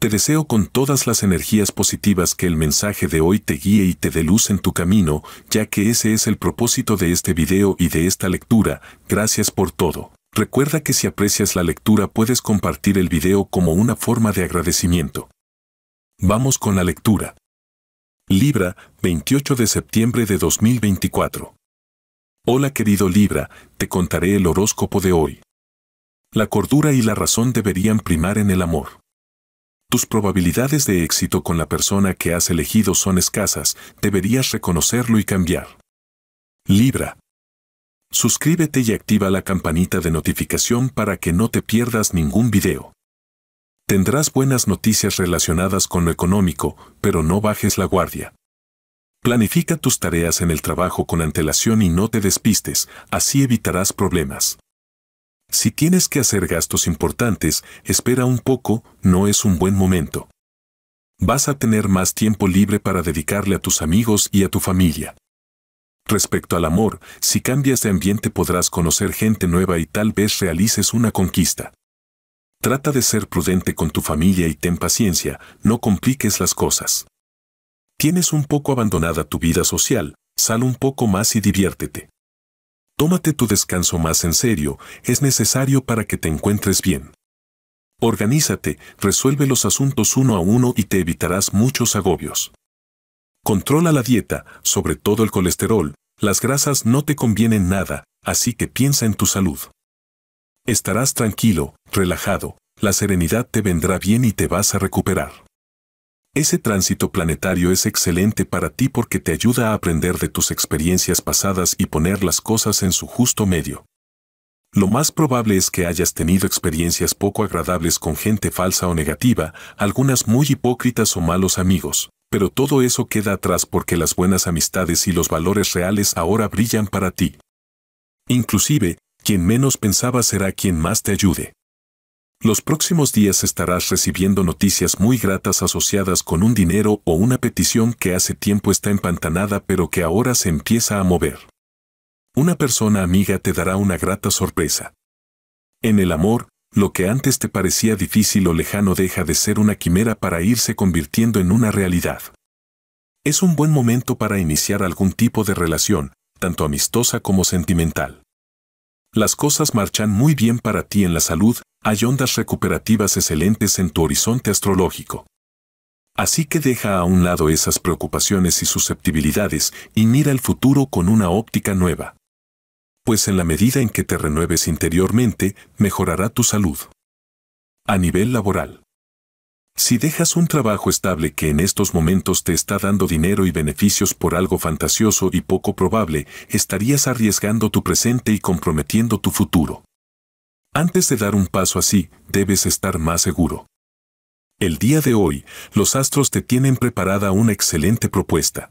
Te deseo con todas las energías positivas que el mensaje de hoy te guíe y te dé luz en tu camino, ya que ese es el propósito de este video y de esta lectura. Gracias por todo. Recuerda que si aprecias la lectura puedes compartir el video como una forma de agradecimiento. Vamos con la lectura. Libra, 28 de septiembre de 2024. Hola querido Libra, te contaré el horóscopo de hoy. La cordura y la razón deberían primar en el amor. Tus probabilidades de éxito con la persona que has elegido son escasas, deberías reconocerlo y cambiar. Libra. Suscríbete y activa la campanita de notificación para que no te pierdas ningún video. Tendrás buenas noticias relacionadas con lo económico, pero no bajes la guardia. Planifica tus tareas en el trabajo con antelación y no te despistes, así evitarás problemas. Si tienes que hacer gastos importantes, espera un poco, no es un buen momento. Vas a tener más tiempo libre para dedicarle a tus amigos y a tu familia. Respecto al amor, si cambias de ambiente podrás conocer gente nueva y tal vez realices una conquista. Trata de ser prudente con tu familia y ten paciencia, no compliques las cosas. Tienes un poco abandonada tu vida social, sal un poco más y diviértete. Tómate tu descanso más en serio, es necesario para que te encuentres bien. Organízate, resuelve los asuntos uno a uno y te evitarás muchos agobios. Controla la dieta, sobre todo el colesterol, las grasas no te convienen nada, así que piensa en tu salud. Estarás tranquilo, relajado, la serenidad te vendrá bien y te vas a recuperar. Ese tránsito planetario es excelente para ti porque te ayuda a aprender de tus experiencias pasadas y poner las cosas en su justo medio. Lo más probable es que hayas tenido experiencias poco agradables con gente falsa o negativa, algunas muy hipócritas o malos amigos, pero todo eso queda atrás porque las buenas amistades y los valores reales ahora brillan para ti. Inclusive, quien menos pensaba será quien más te ayude. Los próximos días estarás recibiendo noticias muy gratas asociadas con un dinero o una petición que hace tiempo está empantanada pero que ahora se empieza a mover. Una persona amiga te dará una grata sorpresa. En el amor, lo que antes te parecía difícil o lejano deja de ser una quimera para irse convirtiendo en una realidad. Es un buen momento para iniciar algún tipo de relación, tanto amistosa como sentimental. Las cosas marchan muy bien para ti en la salud, hay ondas recuperativas excelentes en tu horizonte astrológico. Así que deja a un lado esas preocupaciones y susceptibilidades y mira el futuro con una óptica nueva. Pues en la medida en que te renueves interiormente, mejorará tu salud. A nivel laboral. Si dejas un trabajo estable que en estos momentos te está dando dinero y beneficios por algo fantasioso y poco probable, estarías arriesgando tu presente y comprometiendo tu futuro. Antes de dar un paso así, debes estar más seguro. El día de hoy, los astros te tienen preparada una excelente propuesta.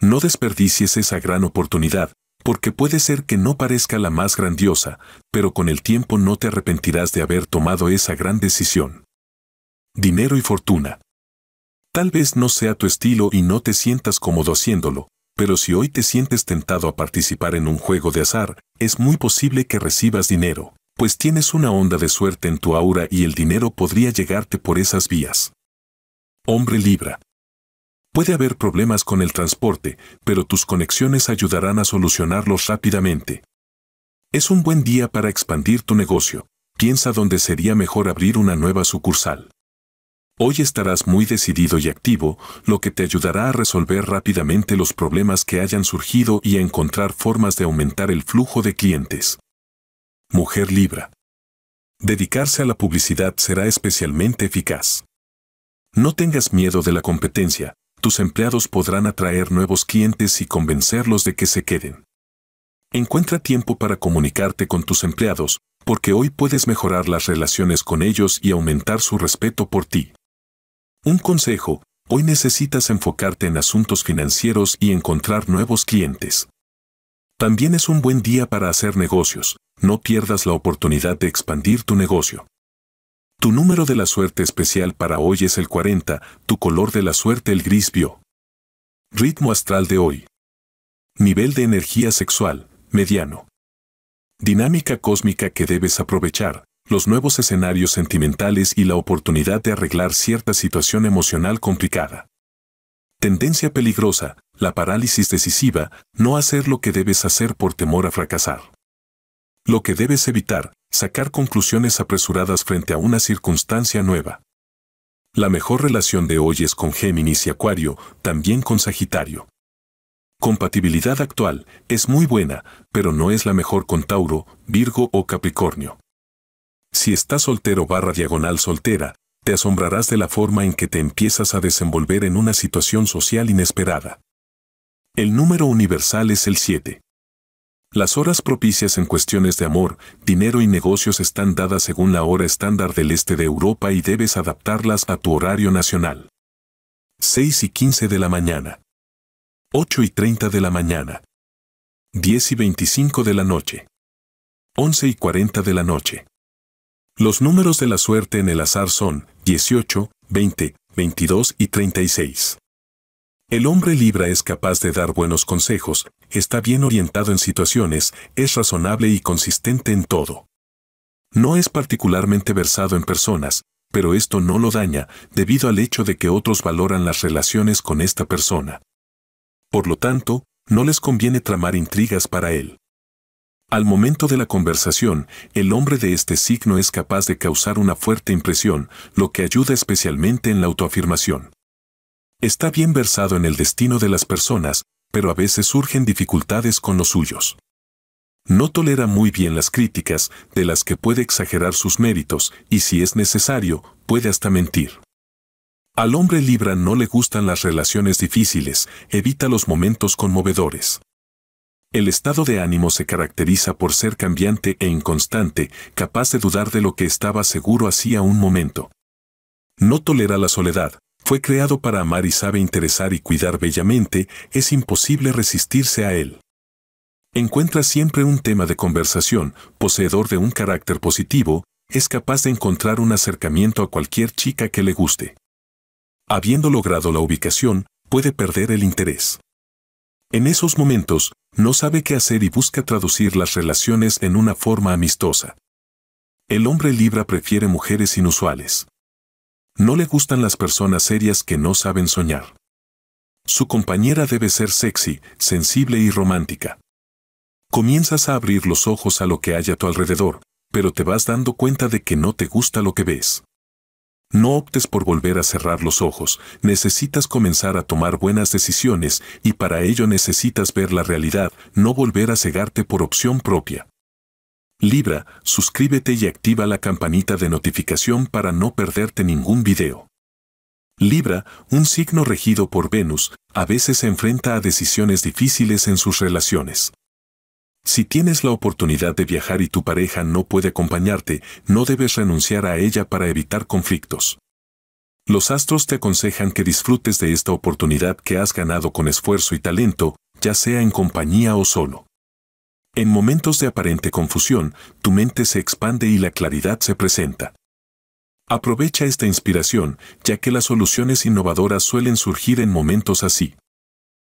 No desperdicies esa gran oportunidad, porque puede ser que no parezca la más grandiosa, pero con el tiempo no te arrepentirás de haber tomado esa gran decisión. Dinero y fortuna. Tal vez no sea tu estilo y no te sientas cómodo haciéndolo, pero si hoy te sientes tentado a participar en un juego de azar, es muy posible que recibas dinero pues tienes una onda de suerte en tu aura y el dinero podría llegarte por esas vías. Hombre Libra. Puede haber problemas con el transporte, pero tus conexiones ayudarán a solucionarlos rápidamente. Es un buen día para expandir tu negocio. Piensa dónde sería mejor abrir una nueva sucursal. Hoy estarás muy decidido y activo, lo que te ayudará a resolver rápidamente los problemas que hayan surgido y a encontrar formas de aumentar el flujo de clientes. Mujer Libra. Dedicarse a la publicidad será especialmente eficaz. No tengas miedo de la competencia, tus empleados podrán atraer nuevos clientes y convencerlos de que se queden. Encuentra tiempo para comunicarte con tus empleados, porque hoy puedes mejorar las relaciones con ellos y aumentar su respeto por ti. Un consejo, hoy necesitas enfocarte en asuntos financieros y encontrar nuevos clientes. También es un buen día para hacer negocios, no pierdas la oportunidad de expandir tu negocio. Tu número de la suerte especial para hoy es el 40, tu color de la suerte el gris Ritmo astral de hoy. Nivel de energía sexual, mediano. Dinámica cósmica que debes aprovechar, los nuevos escenarios sentimentales y la oportunidad de arreglar cierta situación emocional complicada. Tendencia peligrosa, la parálisis decisiva, no hacer lo que debes hacer por temor a fracasar. Lo que debes evitar, sacar conclusiones apresuradas frente a una circunstancia nueva. La mejor relación de hoy es con Géminis y Acuario, también con Sagitario. Compatibilidad actual es muy buena, pero no es la mejor con Tauro, Virgo o Capricornio. Si estás soltero barra diagonal soltera, te asombrarás de la forma en que te empiezas a desenvolver en una situación social inesperada. El número universal es el 7. Las horas propicias en cuestiones de amor, dinero y negocios están dadas según la hora estándar del este de Europa y debes adaptarlas a tu horario nacional. 6 y 15 de la mañana. 8 y 30 de la mañana. 10 y 25 de la noche. 11 y 40 de la noche. Los números de la suerte en el azar son 18, 20, 22 y 36. El hombre libra es capaz de dar buenos consejos, está bien orientado en situaciones, es razonable y consistente en todo. No es particularmente versado en personas, pero esto no lo daña debido al hecho de que otros valoran las relaciones con esta persona. Por lo tanto, no les conviene tramar intrigas para él. Al momento de la conversación, el hombre de este signo es capaz de causar una fuerte impresión, lo que ayuda especialmente en la autoafirmación. Está bien versado en el destino de las personas, pero a veces surgen dificultades con los suyos. No tolera muy bien las críticas, de las que puede exagerar sus méritos, y si es necesario, puede hasta mentir. Al hombre Libra no le gustan las relaciones difíciles, evita los momentos conmovedores. El estado de ánimo se caracteriza por ser cambiante e inconstante, capaz de dudar de lo que estaba seguro hacía un momento. No tolera la soledad, fue creado para amar y sabe interesar y cuidar bellamente, es imposible resistirse a él. Encuentra siempre un tema de conversación, poseedor de un carácter positivo, es capaz de encontrar un acercamiento a cualquier chica que le guste. Habiendo logrado la ubicación, puede perder el interés. En esos momentos, no sabe qué hacer y busca traducir las relaciones en una forma amistosa. El hombre libra prefiere mujeres inusuales. No le gustan las personas serias que no saben soñar. Su compañera debe ser sexy, sensible y romántica. Comienzas a abrir los ojos a lo que hay a tu alrededor, pero te vas dando cuenta de que no te gusta lo que ves. No optes por volver a cerrar los ojos, necesitas comenzar a tomar buenas decisiones y para ello necesitas ver la realidad, no volver a cegarte por opción propia. Libra, suscríbete y activa la campanita de notificación para no perderte ningún video. Libra, un signo regido por Venus, a veces se enfrenta a decisiones difíciles en sus relaciones. Si tienes la oportunidad de viajar y tu pareja no puede acompañarte, no debes renunciar a ella para evitar conflictos. Los astros te aconsejan que disfrutes de esta oportunidad que has ganado con esfuerzo y talento, ya sea en compañía o solo. En momentos de aparente confusión, tu mente se expande y la claridad se presenta. Aprovecha esta inspiración, ya que las soluciones innovadoras suelen surgir en momentos así.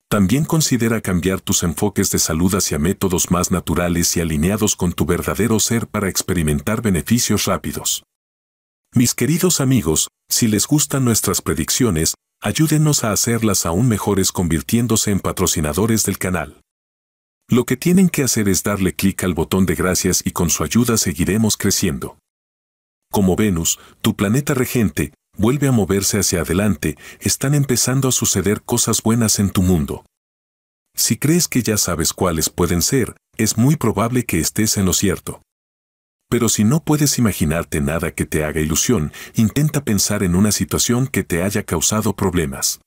También considera cambiar tus enfoques de salud hacia métodos más naturales y alineados con tu verdadero ser para experimentar beneficios rápidos. Mis queridos amigos, si les gustan nuestras predicciones, ayúdenos a hacerlas aún mejores convirtiéndose en patrocinadores del canal. Lo que tienen que hacer es darle clic al botón de gracias y con su ayuda seguiremos creciendo. Como Venus, tu planeta regente, vuelve a moverse hacia adelante, están empezando a suceder cosas buenas en tu mundo. Si crees que ya sabes cuáles pueden ser, es muy probable que estés en lo cierto. Pero si no puedes imaginarte nada que te haga ilusión, intenta pensar en una situación que te haya causado problemas.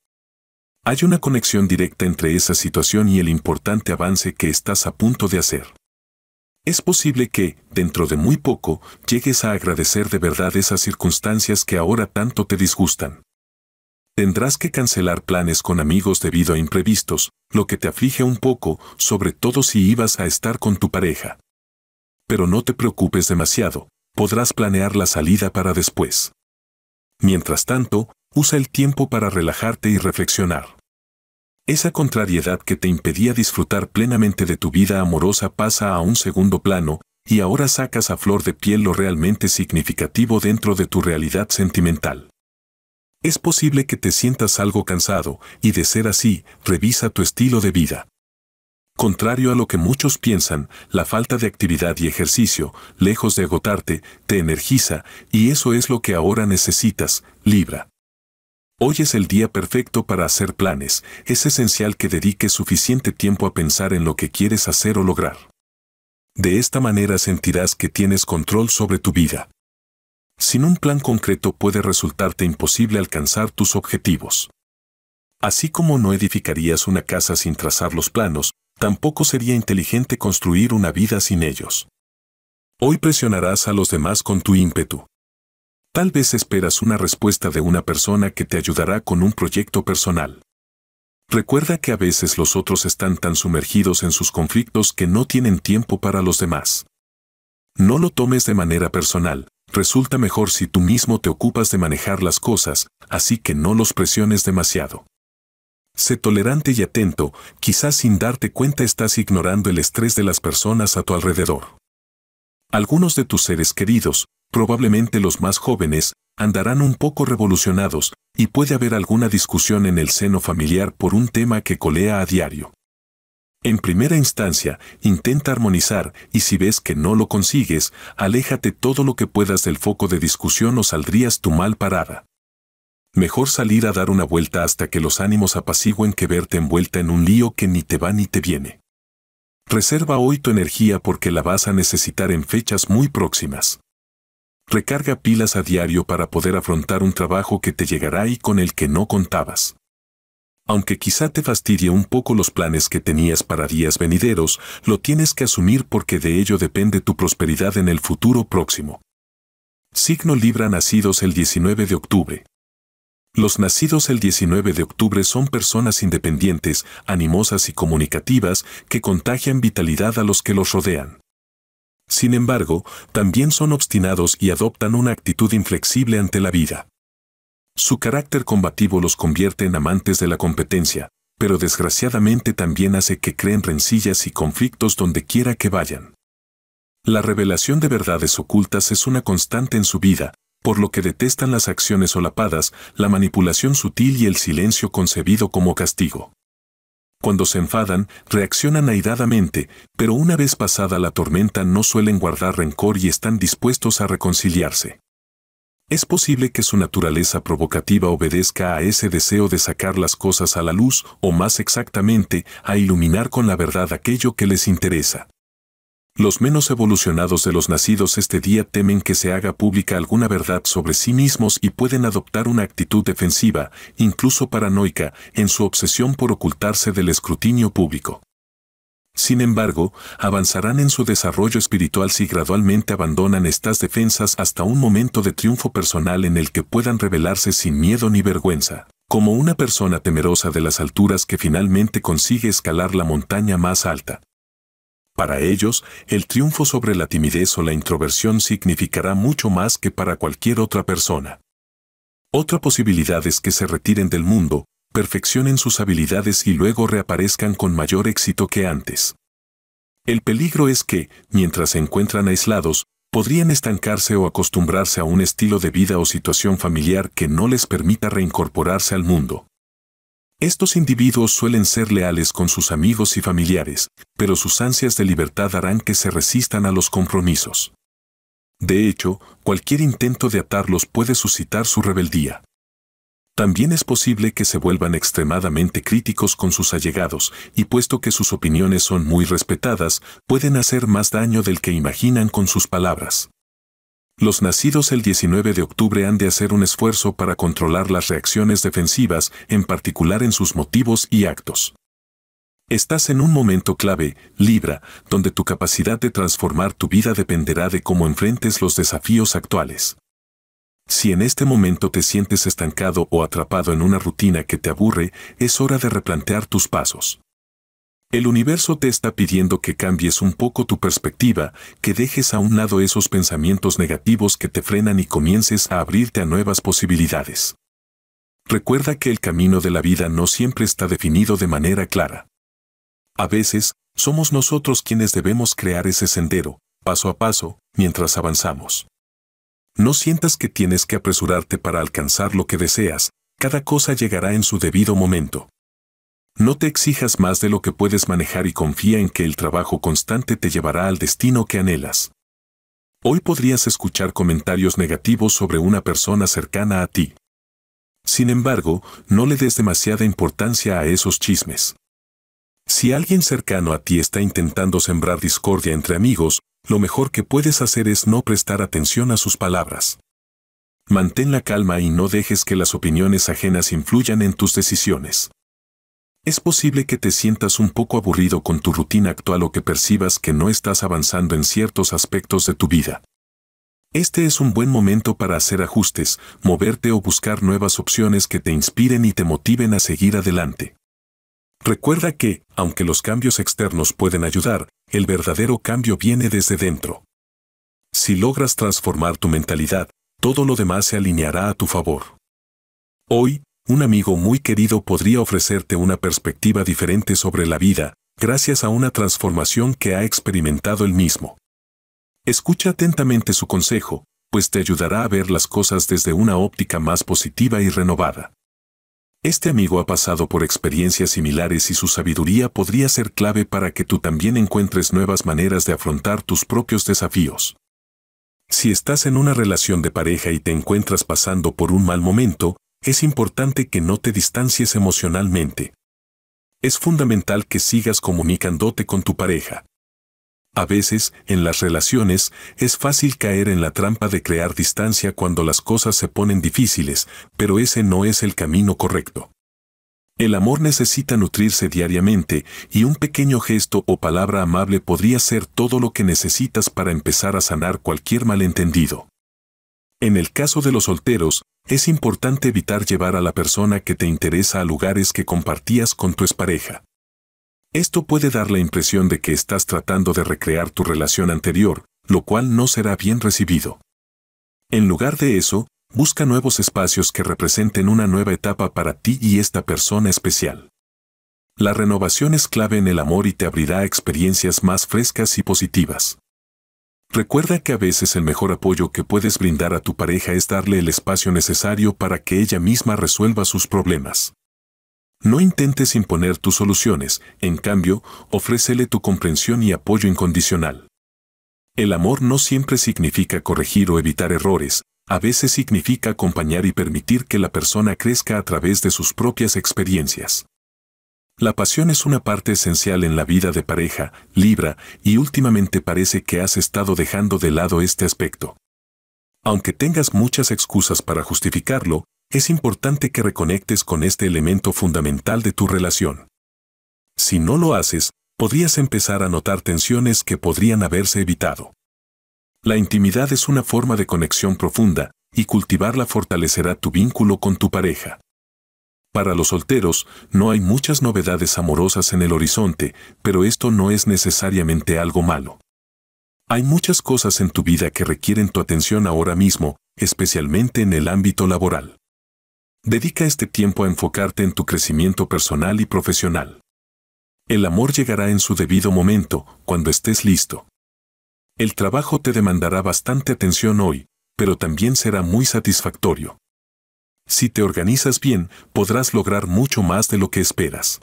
Hay una conexión directa entre esa situación y el importante avance que estás a punto de hacer. Es posible que, dentro de muy poco, llegues a agradecer de verdad esas circunstancias que ahora tanto te disgustan. Tendrás que cancelar planes con amigos debido a imprevistos, lo que te aflige un poco, sobre todo si ibas a estar con tu pareja. Pero no te preocupes demasiado, podrás planear la salida para después. Mientras tanto, usa el tiempo para relajarte y reflexionar. Esa contrariedad que te impedía disfrutar plenamente de tu vida amorosa pasa a un segundo plano, y ahora sacas a flor de piel lo realmente significativo dentro de tu realidad sentimental. Es posible que te sientas algo cansado, y de ser así, revisa tu estilo de vida. Contrario a lo que muchos piensan, la falta de actividad y ejercicio, lejos de agotarte, te energiza, y eso es lo que ahora necesitas, Libra. Hoy es el día perfecto para hacer planes, es esencial que dediques suficiente tiempo a pensar en lo que quieres hacer o lograr. De esta manera sentirás que tienes control sobre tu vida. Sin un plan concreto puede resultarte imposible alcanzar tus objetivos. Así como no edificarías una casa sin trazar los planos, tampoco sería inteligente construir una vida sin ellos. Hoy presionarás a los demás con tu ímpetu. Tal vez esperas una respuesta de una persona que te ayudará con un proyecto personal. Recuerda que a veces los otros están tan sumergidos en sus conflictos que no tienen tiempo para los demás. No lo tomes de manera personal, resulta mejor si tú mismo te ocupas de manejar las cosas, así que no los presiones demasiado. Sé tolerante y atento, quizás sin darte cuenta estás ignorando el estrés de las personas a tu alrededor. Algunos de tus seres queridos, probablemente los más jóvenes, andarán un poco revolucionados, y puede haber alguna discusión en el seno familiar por un tema que colea a diario. En primera instancia, intenta armonizar y si ves que no lo consigues, aléjate todo lo que puedas del foco de discusión o saldrías tu mal parada. Mejor salir a dar una vuelta hasta que los ánimos apacigüen que verte envuelta en un lío que ni te va ni te viene. Reserva hoy tu energía porque la vas a necesitar en fechas muy próximas. Recarga pilas a diario para poder afrontar un trabajo que te llegará y con el que no contabas. Aunque quizá te fastidie un poco los planes que tenías para días venideros, lo tienes que asumir porque de ello depende tu prosperidad en el futuro próximo. Signo Libra nacidos el 19 de octubre. Los nacidos el 19 de octubre son personas independientes, animosas y comunicativas que contagian vitalidad a los que los rodean. Sin embargo, también son obstinados y adoptan una actitud inflexible ante la vida. Su carácter combativo los convierte en amantes de la competencia, pero desgraciadamente también hace que creen rencillas y conflictos donde quiera que vayan. La revelación de verdades ocultas es una constante en su vida, por lo que detestan las acciones solapadas, la manipulación sutil y el silencio concebido como castigo. Cuando se enfadan, reaccionan airadamente, pero una vez pasada la tormenta no suelen guardar rencor y están dispuestos a reconciliarse. Es posible que su naturaleza provocativa obedezca a ese deseo de sacar las cosas a la luz o más exactamente, a iluminar con la verdad aquello que les interesa. Los menos evolucionados de los nacidos este día temen que se haga pública alguna verdad sobre sí mismos y pueden adoptar una actitud defensiva, incluso paranoica, en su obsesión por ocultarse del escrutinio público. Sin embargo, avanzarán en su desarrollo espiritual si gradualmente abandonan estas defensas hasta un momento de triunfo personal en el que puedan revelarse sin miedo ni vergüenza, como una persona temerosa de las alturas que finalmente consigue escalar la montaña más alta. Para ellos, el triunfo sobre la timidez o la introversión significará mucho más que para cualquier otra persona. Otra posibilidad es que se retiren del mundo, perfeccionen sus habilidades y luego reaparezcan con mayor éxito que antes. El peligro es que, mientras se encuentran aislados, podrían estancarse o acostumbrarse a un estilo de vida o situación familiar que no les permita reincorporarse al mundo. Estos individuos suelen ser leales con sus amigos y familiares, pero sus ansias de libertad harán que se resistan a los compromisos. De hecho, cualquier intento de atarlos puede suscitar su rebeldía. También es posible que se vuelvan extremadamente críticos con sus allegados, y puesto que sus opiniones son muy respetadas, pueden hacer más daño del que imaginan con sus palabras. Los nacidos el 19 de octubre han de hacer un esfuerzo para controlar las reacciones defensivas, en particular en sus motivos y actos. Estás en un momento clave, Libra, donde tu capacidad de transformar tu vida dependerá de cómo enfrentes los desafíos actuales. Si en este momento te sientes estancado o atrapado en una rutina que te aburre, es hora de replantear tus pasos. El universo te está pidiendo que cambies un poco tu perspectiva, que dejes a un lado esos pensamientos negativos que te frenan y comiences a abrirte a nuevas posibilidades. Recuerda que el camino de la vida no siempre está definido de manera clara. A veces, somos nosotros quienes debemos crear ese sendero, paso a paso, mientras avanzamos. No sientas que tienes que apresurarte para alcanzar lo que deseas, cada cosa llegará en su debido momento. No te exijas más de lo que puedes manejar y confía en que el trabajo constante te llevará al destino que anhelas. Hoy podrías escuchar comentarios negativos sobre una persona cercana a ti. Sin embargo, no le des demasiada importancia a esos chismes. Si alguien cercano a ti está intentando sembrar discordia entre amigos, lo mejor que puedes hacer es no prestar atención a sus palabras. Mantén la calma y no dejes que las opiniones ajenas influyan en tus decisiones. Es posible que te sientas un poco aburrido con tu rutina actual o que percibas que no estás avanzando en ciertos aspectos de tu vida. Este es un buen momento para hacer ajustes, moverte o buscar nuevas opciones que te inspiren y te motiven a seguir adelante. Recuerda que, aunque los cambios externos pueden ayudar, el verdadero cambio viene desde dentro. Si logras transformar tu mentalidad, todo lo demás se alineará a tu favor. Hoy, un amigo muy querido podría ofrecerte una perspectiva diferente sobre la vida, gracias a una transformación que ha experimentado él mismo. Escucha atentamente su consejo, pues te ayudará a ver las cosas desde una óptica más positiva y renovada. Este amigo ha pasado por experiencias similares y su sabiduría podría ser clave para que tú también encuentres nuevas maneras de afrontar tus propios desafíos. Si estás en una relación de pareja y te encuentras pasando por un mal momento, es importante que no te distancies emocionalmente. Es fundamental que sigas comunicándote con tu pareja. A veces, en las relaciones, es fácil caer en la trampa de crear distancia cuando las cosas se ponen difíciles, pero ese no es el camino correcto. El amor necesita nutrirse diariamente y un pequeño gesto o palabra amable podría ser todo lo que necesitas para empezar a sanar cualquier malentendido. En el caso de los solteros, es importante evitar llevar a la persona que te interesa a lugares que compartías con tu expareja. Esto puede dar la impresión de que estás tratando de recrear tu relación anterior, lo cual no será bien recibido. En lugar de eso, busca nuevos espacios que representen una nueva etapa para ti y esta persona especial. La renovación es clave en el amor y te abrirá experiencias más frescas y positivas. Recuerda que a veces el mejor apoyo que puedes brindar a tu pareja es darle el espacio necesario para que ella misma resuelva sus problemas. No intentes imponer tus soluciones, en cambio, ofrécele tu comprensión y apoyo incondicional. El amor no siempre significa corregir o evitar errores, a veces significa acompañar y permitir que la persona crezca a través de sus propias experiencias. La pasión es una parte esencial en la vida de pareja, Libra, y últimamente parece que has estado dejando de lado este aspecto. Aunque tengas muchas excusas para justificarlo, es importante que reconectes con este elemento fundamental de tu relación. Si no lo haces, podrías empezar a notar tensiones que podrían haberse evitado. La intimidad es una forma de conexión profunda, y cultivarla fortalecerá tu vínculo con tu pareja. Para los solteros, no hay muchas novedades amorosas en el horizonte, pero esto no es necesariamente algo malo. Hay muchas cosas en tu vida que requieren tu atención ahora mismo, especialmente en el ámbito laboral. Dedica este tiempo a enfocarte en tu crecimiento personal y profesional. El amor llegará en su debido momento, cuando estés listo. El trabajo te demandará bastante atención hoy, pero también será muy satisfactorio. Si te organizas bien, podrás lograr mucho más de lo que esperas.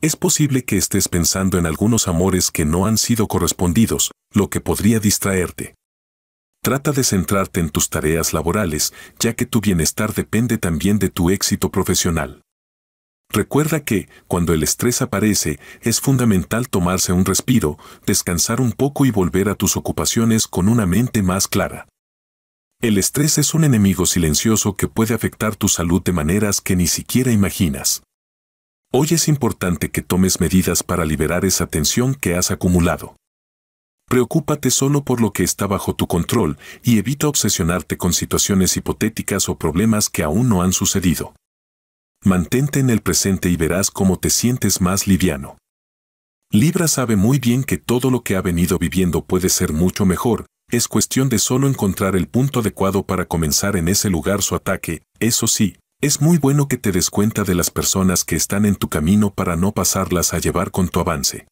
Es posible que estés pensando en algunos amores que no han sido correspondidos, lo que podría distraerte. Trata de centrarte en tus tareas laborales, ya que tu bienestar depende también de tu éxito profesional. Recuerda que, cuando el estrés aparece, es fundamental tomarse un respiro, descansar un poco y volver a tus ocupaciones con una mente más clara. El estrés es un enemigo silencioso que puede afectar tu salud de maneras que ni siquiera imaginas. Hoy es importante que tomes medidas para liberar esa tensión que has acumulado. Preocúpate solo por lo que está bajo tu control y evita obsesionarte con situaciones hipotéticas o problemas que aún no han sucedido. Mantente en el presente y verás cómo te sientes más liviano. Libra sabe muy bien que todo lo que ha venido viviendo puede ser mucho mejor es cuestión de solo encontrar el punto adecuado para comenzar en ese lugar su ataque, eso sí, es muy bueno que te des cuenta de las personas que están en tu camino para no pasarlas a llevar con tu avance.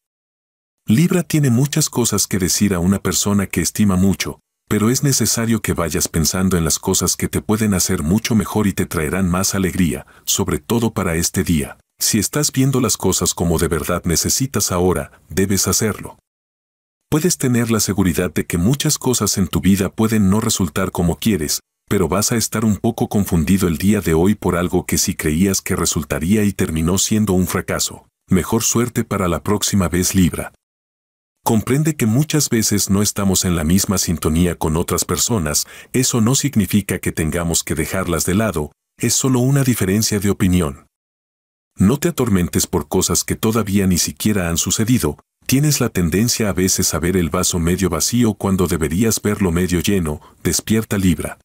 Libra tiene muchas cosas que decir a una persona que estima mucho, pero es necesario que vayas pensando en las cosas que te pueden hacer mucho mejor y te traerán más alegría, sobre todo para este día. Si estás viendo las cosas como de verdad necesitas ahora, debes hacerlo. Puedes tener la seguridad de que muchas cosas en tu vida pueden no resultar como quieres, pero vas a estar un poco confundido el día de hoy por algo que si creías que resultaría y terminó siendo un fracaso. Mejor suerte para la próxima vez Libra. Comprende que muchas veces no estamos en la misma sintonía con otras personas, eso no significa que tengamos que dejarlas de lado, es solo una diferencia de opinión. No te atormentes por cosas que todavía ni siquiera han sucedido, Tienes la tendencia a veces a ver el vaso medio vacío cuando deberías verlo medio lleno, despierta Libra.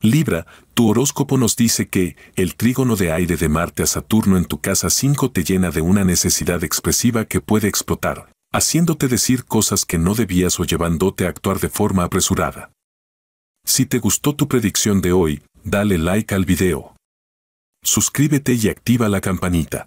Libra, tu horóscopo nos dice que el trígono de aire de Marte a Saturno en tu casa 5 te llena de una necesidad expresiva que puede explotar, haciéndote decir cosas que no debías o llevándote a actuar de forma apresurada. Si te gustó tu predicción de hoy, dale like al video. Suscríbete y activa la campanita.